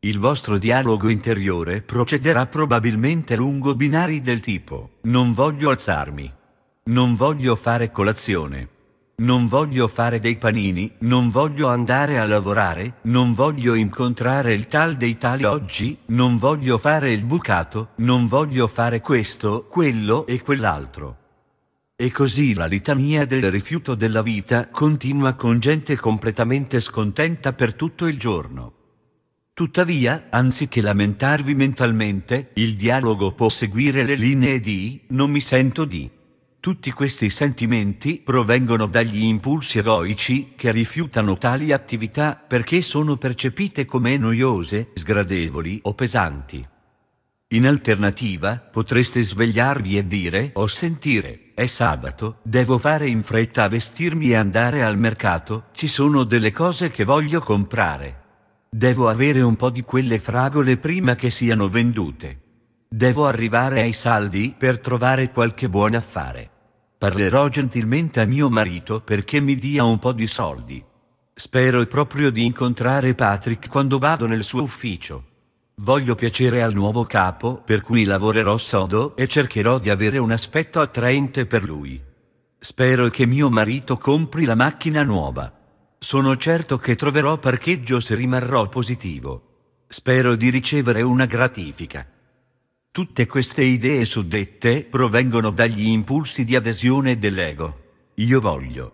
Il vostro dialogo interiore procederà probabilmente lungo binari del tipo non voglio alzarmi, non voglio fare colazione, non voglio fare dei panini, non voglio andare a lavorare, non voglio incontrare il tal dei tali oggi, non voglio fare il bucato, non voglio fare questo, quello e quell'altro. E così la litania del rifiuto della vita continua con gente completamente scontenta per tutto il giorno. Tuttavia, anziché lamentarvi mentalmente, il dialogo può seguire le linee di non mi sento di. Tutti questi sentimenti provengono dagli impulsi eroici che rifiutano tali attività perché sono percepite come noiose, sgradevoli o pesanti. In alternativa, potreste svegliarvi e dire o sentire, è sabato, devo fare in fretta a vestirmi e andare al mercato, ci sono delle cose che voglio comprare. Devo avere un po' di quelle fragole prima che siano vendute. Devo arrivare ai saldi per trovare qualche buon affare. Parlerò gentilmente a mio marito perché mi dia un po' di soldi. Spero proprio di incontrare Patrick quando vado nel suo ufficio. Voglio piacere al nuovo capo per cui lavorerò sodo e cercherò di avere un aspetto attraente per lui. Spero che mio marito compri la macchina nuova. Sono certo che troverò parcheggio se rimarrò positivo. Spero di ricevere una gratifica. Tutte queste idee suddette provengono dagli impulsi di adesione dell'ego. Io voglio.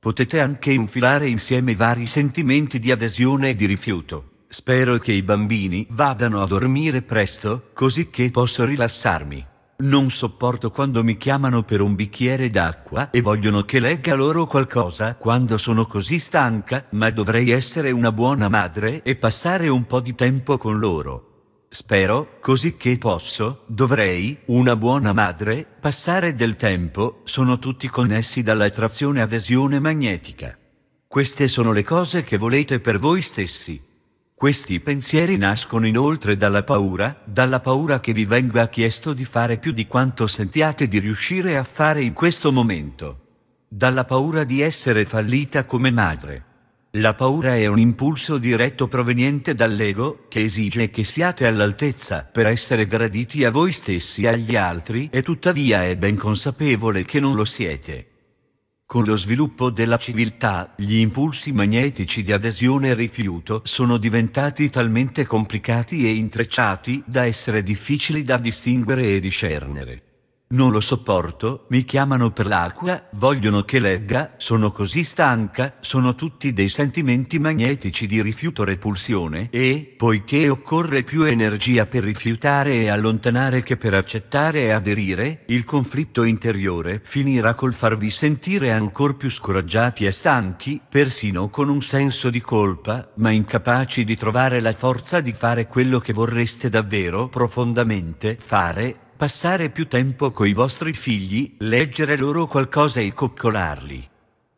Potete anche infilare insieme vari sentimenti di adesione e di rifiuto. Spero che i bambini vadano a dormire presto, così che posso rilassarmi. Non sopporto quando mi chiamano per un bicchiere d'acqua e vogliono che legga loro qualcosa quando sono così stanca, ma dovrei essere una buona madre e passare un po' di tempo con loro. Spero, così che posso, dovrei, una buona madre, passare del tempo, sono tutti connessi dall'attrazione adesione magnetica. Queste sono le cose che volete per voi stessi. Questi pensieri nascono inoltre dalla paura, dalla paura che vi venga chiesto di fare più di quanto sentiate di riuscire a fare in questo momento. Dalla paura di essere fallita come madre. La paura è un impulso diretto proveniente dall'ego, che esige che siate all'altezza per essere graditi a voi stessi e agli altri e tuttavia è ben consapevole che non lo siete. Con lo sviluppo della civiltà, gli impulsi magnetici di adesione e rifiuto sono diventati talmente complicati e intrecciati da essere difficili da distinguere e discernere. Non lo sopporto, mi chiamano per l'acqua, vogliono che legga, sono così stanca, sono tutti dei sentimenti magnetici di rifiuto repulsione e, poiché occorre più energia per rifiutare e allontanare che per accettare e aderire, il conflitto interiore finirà col farvi sentire ancora più scoraggiati e stanchi, persino con un senso di colpa, ma incapaci di trovare la forza di fare quello che vorreste davvero profondamente fare passare più tempo coi vostri figli, leggere loro qualcosa e coccolarli.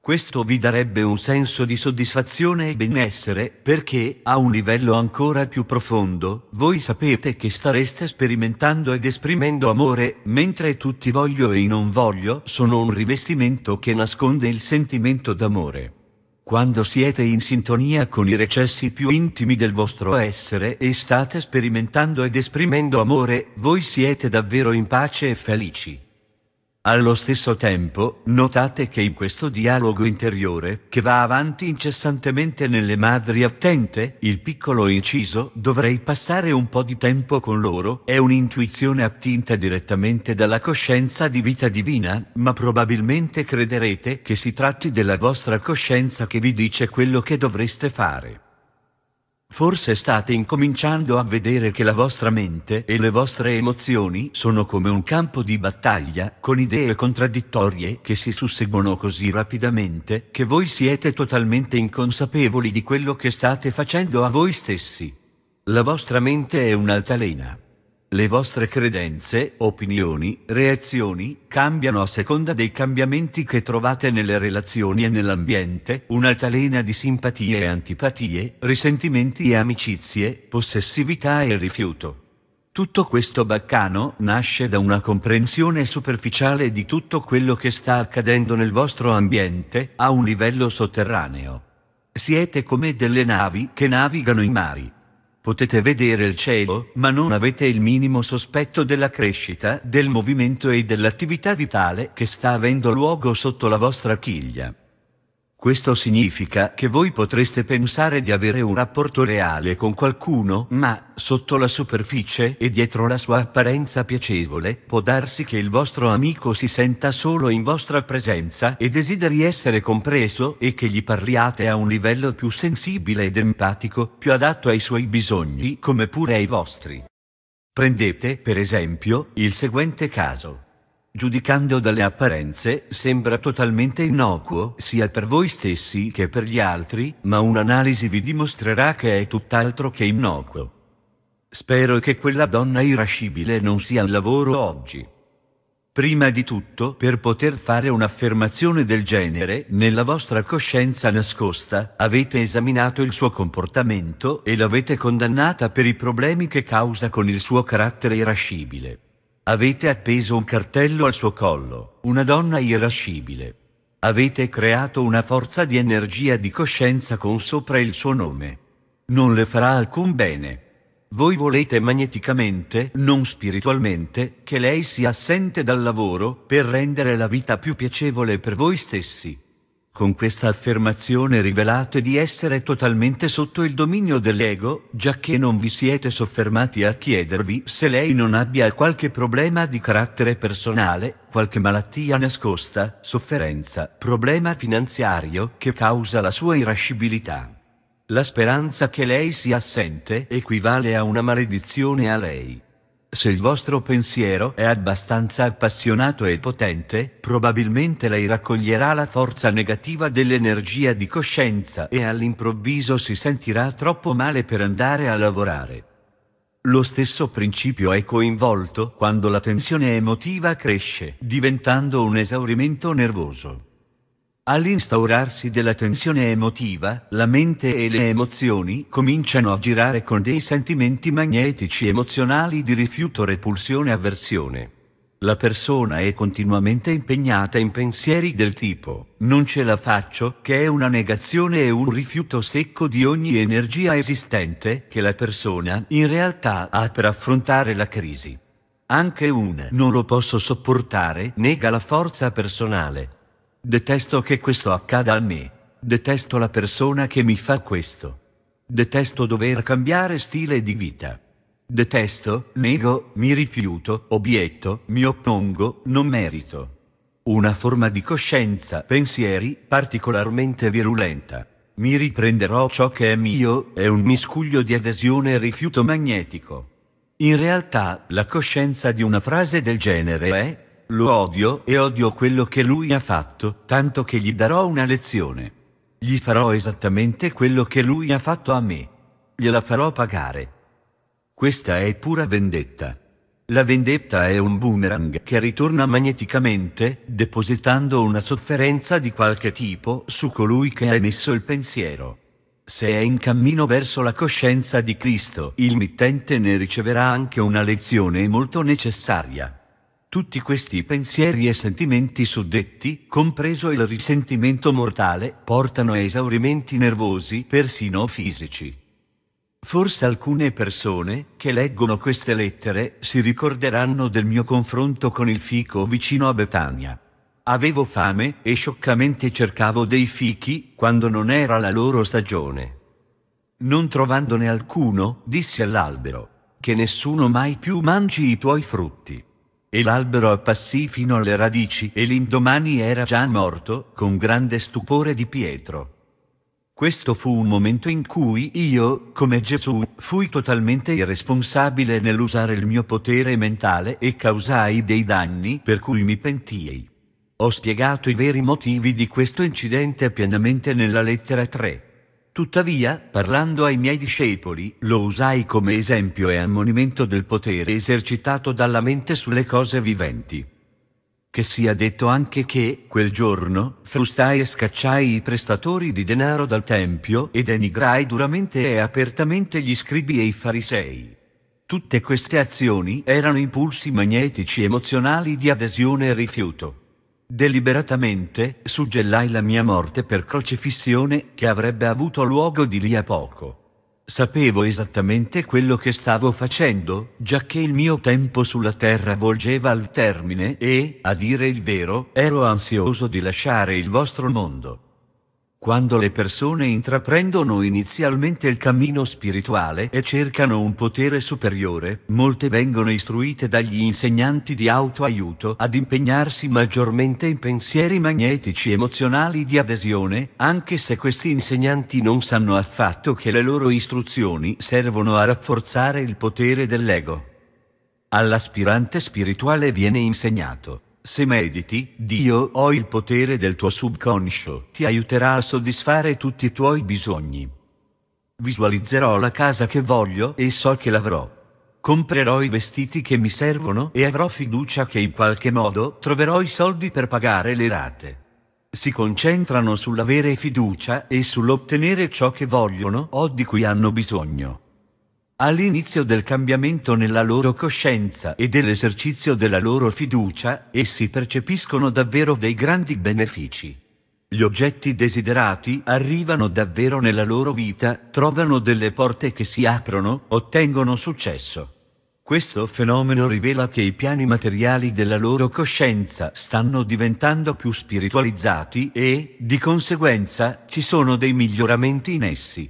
Questo vi darebbe un senso di soddisfazione e benessere, perché, a un livello ancora più profondo, voi sapete che stareste sperimentando ed esprimendo amore, mentre tutti voglio e non voglio sono un rivestimento che nasconde il sentimento d'amore. Quando siete in sintonia con i recessi più intimi del vostro essere e state sperimentando ed esprimendo amore, voi siete davvero in pace e felici. Allo stesso tempo, notate che in questo dialogo interiore, che va avanti incessantemente nelle madri attente, il piccolo inciso dovrei passare un po' di tempo con loro è un'intuizione attinta direttamente dalla coscienza di vita divina, ma probabilmente crederete che si tratti della vostra coscienza che vi dice quello che dovreste fare. Forse state incominciando a vedere che la vostra mente e le vostre emozioni sono come un campo di battaglia, con idee contraddittorie che si susseguono così rapidamente che voi siete totalmente inconsapevoli di quello che state facendo a voi stessi. La vostra mente è un'altalena le vostre credenze, opinioni, reazioni cambiano a seconda dei cambiamenti che trovate nelle relazioni e nell'ambiente, un'altalena di simpatie e antipatie, risentimenti e amicizie, possessività e rifiuto. Tutto questo baccano nasce da una comprensione superficiale di tutto quello che sta accadendo nel vostro ambiente, a un livello sotterraneo. Siete come delle navi che navigano i mari. Potete vedere il cielo, ma non avete il minimo sospetto della crescita, del movimento e dell'attività vitale che sta avendo luogo sotto la vostra chiglia. Questo significa che voi potreste pensare di avere un rapporto reale con qualcuno, ma, sotto la superficie e dietro la sua apparenza piacevole, può darsi che il vostro amico si senta solo in vostra presenza e desideri essere compreso e che gli parliate a un livello più sensibile ed empatico, più adatto ai suoi bisogni come pure ai vostri. Prendete, per esempio, il seguente caso. Giudicando dalle apparenze, sembra totalmente innocuo sia per voi stessi che per gli altri, ma un'analisi vi dimostrerà che è tutt'altro che innocuo. Spero che quella donna irascibile non sia al lavoro oggi. Prima di tutto, per poter fare un'affermazione del genere, nella vostra coscienza nascosta, avete esaminato il suo comportamento e l'avete condannata per i problemi che causa con il suo carattere irascibile. Avete appeso un cartello al suo collo, una donna irascibile. Avete creato una forza di energia di coscienza con sopra il suo nome. Non le farà alcun bene. Voi volete magneticamente, non spiritualmente, che lei sia assente dal lavoro, per rendere la vita più piacevole per voi stessi. Con questa affermazione rivelate di essere totalmente sotto il dominio dell'ego, giacché non vi siete soffermati a chiedervi se lei non abbia qualche problema di carattere personale, qualche malattia nascosta, sofferenza, problema finanziario che causa la sua irascibilità. La speranza che lei sia assente equivale a una maledizione a lei. Se il vostro pensiero è abbastanza appassionato e potente, probabilmente lei raccoglierà la forza negativa dell'energia di coscienza e all'improvviso si sentirà troppo male per andare a lavorare. Lo stesso principio è coinvolto quando la tensione emotiva cresce, diventando un esaurimento nervoso. All'instaurarsi della tensione emotiva, la mente e le emozioni cominciano a girare con dei sentimenti magnetici emozionali di rifiuto, repulsione, avversione. La persona è continuamente impegnata in pensieri del tipo non ce la faccio, che è una negazione e un rifiuto secco di ogni energia esistente che la persona in realtà ha per affrontare la crisi. Anche un non lo posso sopportare nega la forza personale, Detesto che questo accada a me. Detesto la persona che mi fa questo. Detesto dover cambiare stile di vita. Detesto, nego, mi rifiuto, obietto, mi oppongo, non merito. Una forma di coscienza, pensieri, particolarmente virulenta. Mi riprenderò ciò che è mio, è un miscuglio di adesione e rifiuto magnetico. In realtà, la coscienza di una frase del genere è, lo odio e odio quello che lui ha fatto, tanto che gli darò una lezione. Gli farò esattamente quello che lui ha fatto a me. Gliela farò pagare. Questa è pura vendetta. La vendetta è un boomerang che ritorna magneticamente, depositando una sofferenza di qualche tipo su colui che ha emesso il pensiero. Se è in cammino verso la coscienza di Cristo, il mittente ne riceverà anche una lezione molto necessaria. Tutti questi pensieri e sentimenti suddetti, compreso il risentimento mortale, portano a esaurimenti nervosi, persino fisici. Forse alcune persone, che leggono queste lettere, si ricorderanno del mio confronto con il fico vicino a Betania. Avevo fame e scioccamente cercavo dei fichi, quando non era la loro stagione. Non trovandone alcuno, dissi all'albero, che nessuno mai più mangi i tuoi frutti. E l'albero appassì fino alle radici e l'indomani era già morto, con grande stupore di Pietro. Questo fu un momento in cui io, come Gesù, fui totalmente irresponsabile nell'usare il mio potere mentale e causai dei danni per cui mi pentii. Ho spiegato i veri motivi di questo incidente pienamente nella lettera 3. Tuttavia, parlando ai miei discepoli, lo usai come esempio e ammonimento del potere esercitato dalla mente sulle cose viventi. Che sia detto anche che, quel giorno, frustai e scacciai i prestatori di denaro dal Tempio e denigrai duramente e apertamente gli scribi e i farisei. Tutte queste azioni erano impulsi magnetici emozionali di adesione e rifiuto. Deliberatamente suggellai la mia morte per crocifissione che avrebbe avuto luogo di lì a poco. Sapevo esattamente quello che stavo facendo, giacché il mio tempo sulla terra volgeva al termine e, a dire il vero, ero ansioso di lasciare il vostro mondo. Quando le persone intraprendono inizialmente il cammino spirituale e cercano un potere superiore, molte vengono istruite dagli insegnanti di autoaiuto ad impegnarsi maggiormente in pensieri magnetici emozionali di adesione, anche se questi insegnanti non sanno affatto che le loro istruzioni servono a rafforzare il potere dell'ego. All'aspirante spirituale viene insegnato se mediti, Dio o il potere del tuo subconscio ti aiuterà a soddisfare tutti i tuoi bisogni. Visualizzerò la casa che voglio e so che l'avrò. Comprerò i vestiti che mi servono e avrò fiducia che in qualche modo troverò i soldi per pagare le rate. Si concentrano sull'avere fiducia e sull'ottenere ciò che vogliono o di cui hanno bisogno. All'inizio del cambiamento nella loro coscienza e dell'esercizio della loro fiducia, essi percepiscono davvero dei grandi benefici. Gli oggetti desiderati arrivano davvero nella loro vita, trovano delle porte che si aprono, ottengono successo. Questo fenomeno rivela che i piani materiali della loro coscienza stanno diventando più spiritualizzati e, di conseguenza, ci sono dei miglioramenti in essi.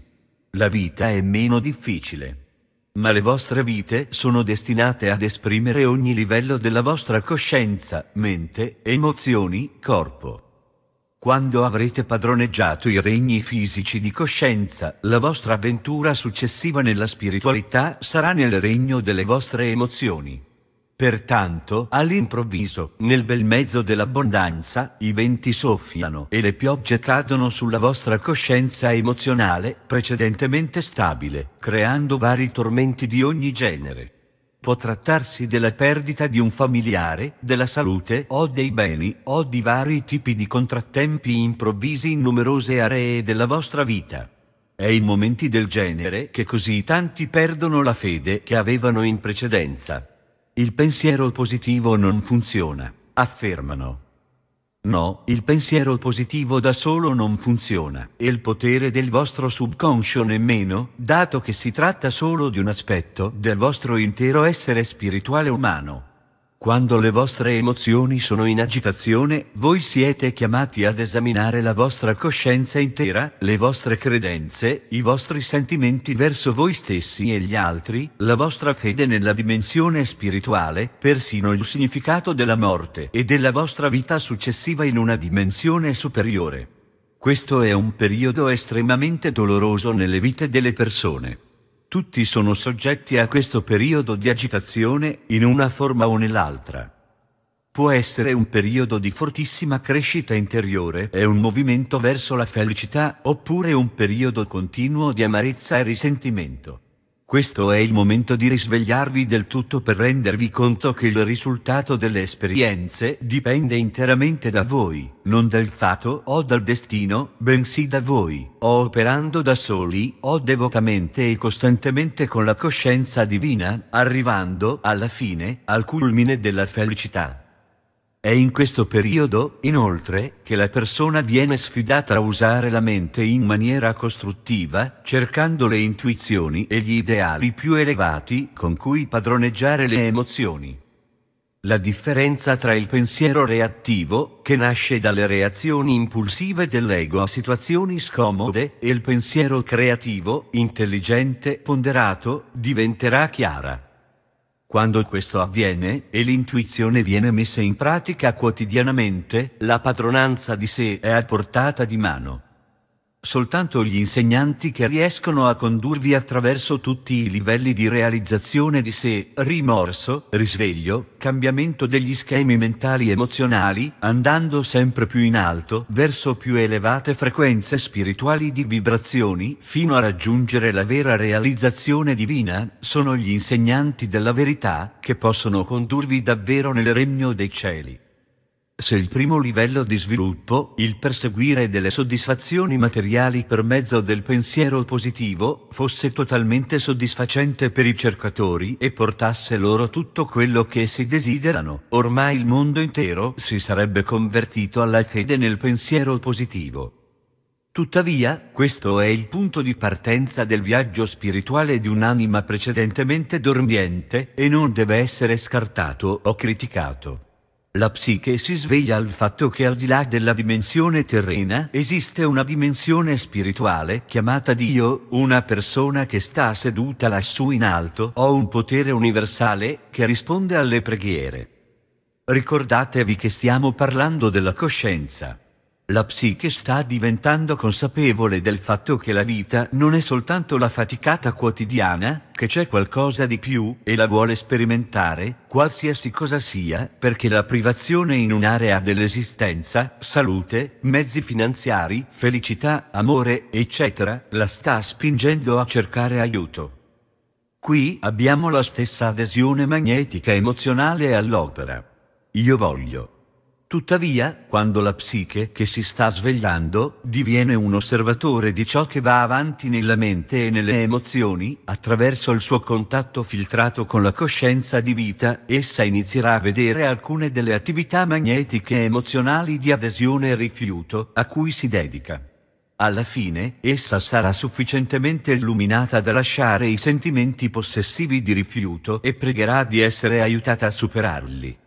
La vita è meno difficile ma le vostre vite sono destinate ad esprimere ogni livello della vostra coscienza, mente, emozioni, corpo. Quando avrete padroneggiato i regni fisici di coscienza, la vostra avventura successiva nella spiritualità sarà nel regno delle vostre emozioni. Pertanto, all'improvviso, nel bel mezzo dell'abbondanza, i venti soffiano e le piogge cadono sulla vostra coscienza emozionale, precedentemente stabile, creando vari tormenti di ogni genere. Può trattarsi della perdita di un familiare, della salute o dei beni, o di vari tipi di contrattempi improvvisi in numerose aree della vostra vita. È in momenti del genere che così tanti perdono la fede che avevano in precedenza. Il pensiero positivo non funziona, affermano. No, il pensiero positivo da solo non funziona, e il potere del vostro subconscio nemmeno, dato che si tratta solo di un aspetto del vostro intero essere spirituale umano. Quando le vostre emozioni sono in agitazione, voi siete chiamati ad esaminare la vostra coscienza intera, le vostre credenze, i vostri sentimenti verso voi stessi e gli altri, la vostra fede nella dimensione spirituale, persino il significato della morte e della vostra vita successiva in una dimensione superiore. Questo è un periodo estremamente doloroso nelle vite delle persone. Tutti sono soggetti a questo periodo di agitazione, in una forma o nell'altra. Può essere un periodo di fortissima crescita interiore e un movimento verso la felicità, oppure un periodo continuo di amarezza e risentimento. Questo è il momento di risvegliarvi del tutto per rendervi conto che il risultato delle esperienze dipende interamente da voi, non dal fato o dal destino, bensì da voi, o operando da soli, o devotamente e costantemente con la coscienza divina, arrivando alla fine al culmine della felicità. È in questo periodo, inoltre, che la persona viene sfidata a usare la mente in maniera costruttiva, cercando le intuizioni e gli ideali più elevati con cui padroneggiare le emozioni. La differenza tra il pensiero reattivo, che nasce dalle reazioni impulsive dell'ego a situazioni scomode, e il pensiero creativo, intelligente, ponderato, diventerà chiara. Quando questo avviene e l'intuizione viene messa in pratica quotidianamente, la padronanza di sé è a portata di mano. Soltanto gli insegnanti che riescono a condurvi attraverso tutti i livelli di realizzazione di sé, rimorso, risveglio, cambiamento degli schemi mentali e emozionali, andando sempre più in alto, verso più elevate frequenze spirituali di vibrazioni, fino a raggiungere la vera realizzazione divina, sono gli insegnanti della verità, che possono condurvi davvero nel regno dei cieli se il primo livello di sviluppo, il perseguire delle soddisfazioni materiali per mezzo del pensiero positivo, fosse totalmente soddisfacente per i cercatori e portasse loro tutto quello che si desiderano, ormai il mondo intero si sarebbe convertito alla fede nel pensiero positivo. Tuttavia, questo è il punto di partenza del viaggio spirituale di un'anima precedentemente dormiente e non deve essere scartato o criticato. La psiche si sveglia al fatto che al di là della dimensione terrena esiste una dimensione spirituale chiamata Dio, una persona che sta seduta lassù in alto o un potere universale che risponde alle preghiere. Ricordatevi che stiamo parlando della coscienza. La psiche sta diventando consapevole del fatto che la vita non è soltanto la faticata quotidiana, che c'è qualcosa di più e la vuole sperimentare, qualsiasi cosa sia, perché la privazione in un'area dell'esistenza, salute, mezzi finanziari, felicità, amore, eccetera, la sta spingendo a cercare aiuto. Qui abbiamo la stessa adesione magnetica emozionale all'opera. Io voglio Tuttavia, quando la psiche che si sta svegliando diviene un osservatore di ciò che va avanti nella mente e nelle emozioni, attraverso il suo contatto filtrato con la coscienza di vita, essa inizierà a vedere alcune delle attività magnetiche emozionali di adesione e rifiuto a cui si dedica. Alla fine, essa sarà sufficientemente illuminata da lasciare i sentimenti possessivi di rifiuto e pregherà di essere aiutata a superarli.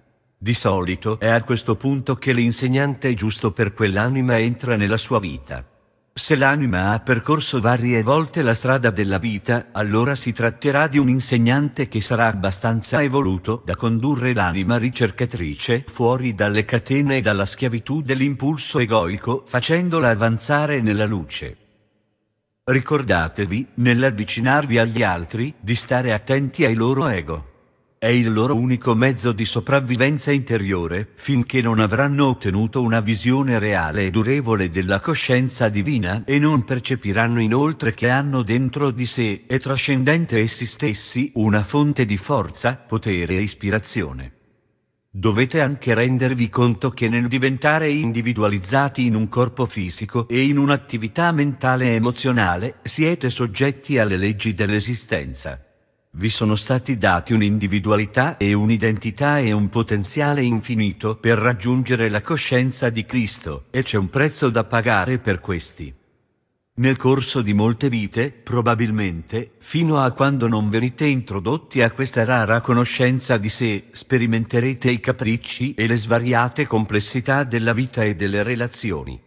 Di solito è a questo punto che l'insegnante giusto per quell'anima entra nella sua vita. Se l'anima ha percorso varie volte la strada della vita, allora si tratterà di un insegnante che sarà abbastanza evoluto da condurre l'anima ricercatrice fuori dalle catene e dalla schiavitù dell'impulso egoico, facendola avanzare nella luce. Ricordatevi, nell'avvicinarvi agli altri, di stare attenti ai loro ego è il loro unico mezzo di sopravvivenza interiore, finché non avranno ottenuto una visione reale e durevole della coscienza divina e non percepiranno inoltre che hanno dentro di sé e trascendente essi stessi una fonte di forza, potere e ispirazione. Dovete anche rendervi conto che nel diventare individualizzati in un corpo fisico e in un'attività mentale e emozionale, siete soggetti alle leggi dell'esistenza vi sono stati dati un'individualità e un'identità e un potenziale infinito per raggiungere la coscienza di Cristo, e c'è un prezzo da pagare per questi. Nel corso di molte vite, probabilmente, fino a quando non verrete introdotti a questa rara conoscenza di sé, sperimenterete i capricci e le svariate complessità della vita e delle relazioni.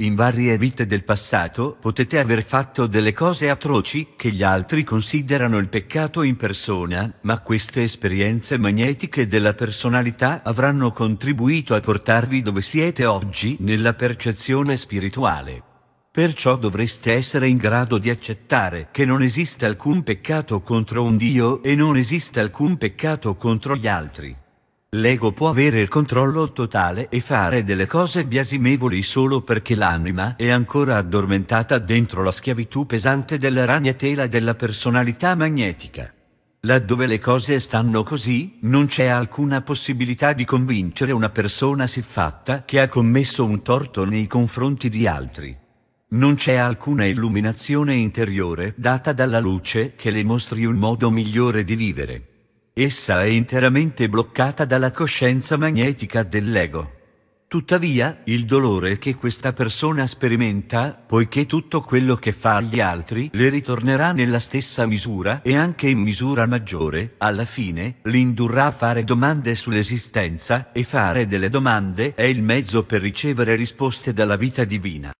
In varie vite del passato potete aver fatto delle cose atroci che gli altri considerano il peccato in persona, ma queste esperienze magnetiche della personalità avranno contribuito a portarvi dove siete oggi nella percezione spirituale. Perciò dovreste essere in grado di accettare che non esiste alcun peccato contro un Dio e non esiste alcun peccato contro gli altri. L'ego può avere il controllo totale e fare delle cose biasimevoli solo perché l'anima è ancora addormentata dentro la schiavitù pesante della ragnatela della personalità magnetica. Laddove le cose stanno così, non c'è alcuna possibilità di convincere una persona siffatta che ha commesso un torto nei confronti di altri. Non c'è alcuna illuminazione interiore data dalla luce che le mostri un modo migliore di vivere. Essa è interamente bloccata dalla coscienza magnetica dell'ego. Tuttavia, il dolore che questa persona sperimenta, poiché tutto quello che fa agli altri le ritornerà nella stessa misura e anche in misura maggiore, alla fine, l'indurrà a fare domande sull'esistenza, e fare delle domande è il mezzo per ricevere risposte dalla vita divina.